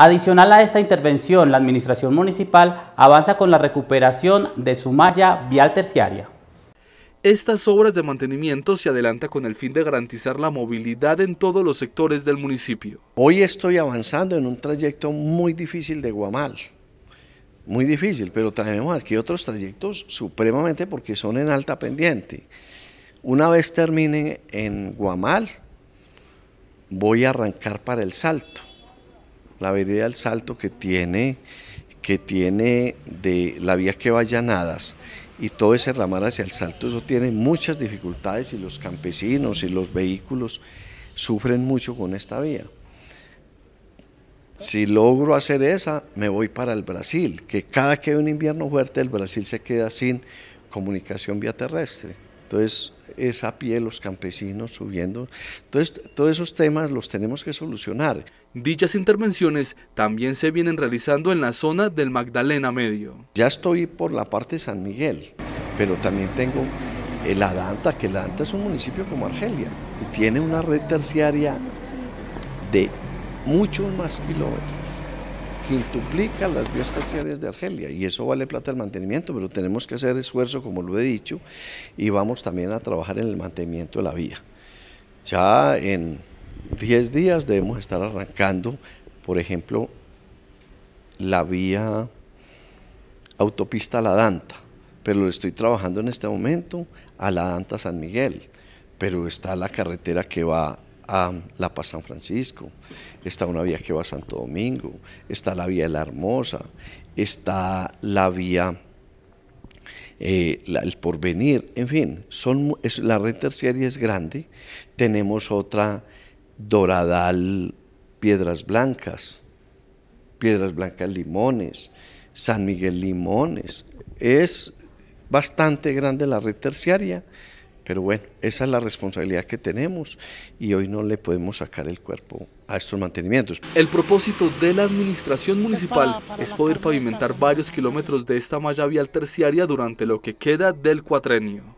Adicional a esta intervención, la Administración Municipal avanza con la recuperación de su malla vial terciaria. Estas obras de mantenimiento se adelantan con el fin de garantizar la movilidad en todos los sectores del municipio. Hoy estoy avanzando en un trayecto muy difícil de Guamal, muy difícil, pero tenemos aquí otros trayectos supremamente porque son en alta pendiente. Una vez terminen en Guamal, voy a arrancar para el salto la vereda del Salto que tiene, que tiene de la vía que va a Llanadas y todo ese ramar hacia el Salto, eso tiene muchas dificultades y los campesinos y los vehículos sufren mucho con esta vía. Si logro hacer esa, me voy para el Brasil, que cada que hay un invierno fuerte, el Brasil se queda sin comunicación vía terrestre. Entonces, es a pie los campesinos subiendo. Entonces, todos esos temas los tenemos que solucionar. Dichas intervenciones también se vienen realizando en la zona del Magdalena Medio. Ya estoy por la parte de San Miguel, pero también tengo la Danta, que la Danta es un municipio como Argelia, y tiene una red terciaria de muchos más kilómetros duplica las vías terciarias de Argelia y eso vale plata el mantenimiento, pero tenemos que hacer esfuerzo, como lo he dicho, y vamos también a trabajar en el mantenimiento de la vía. Ya en 10 días debemos estar arrancando, por ejemplo, la vía autopista La Danta, pero lo estoy trabajando en este momento a La Danta San Miguel, pero está la carretera que va la Paz San Francisco, está una vía que va a Santo Domingo, está la vía de la Hermosa, está la vía eh, el porvenir, en fin, son, la red terciaria es grande. Tenemos otra Doradal, Piedras Blancas, Piedras Blancas Limones, San Miguel Limones. Es bastante grande la red terciaria. Pero bueno, esa es la responsabilidad que tenemos y hoy no le podemos sacar el cuerpo a estos mantenimientos. El propósito de la administración municipal es poder pavimentar varios kilómetros de esta malla vial terciaria durante lo que queda del cuatrenio.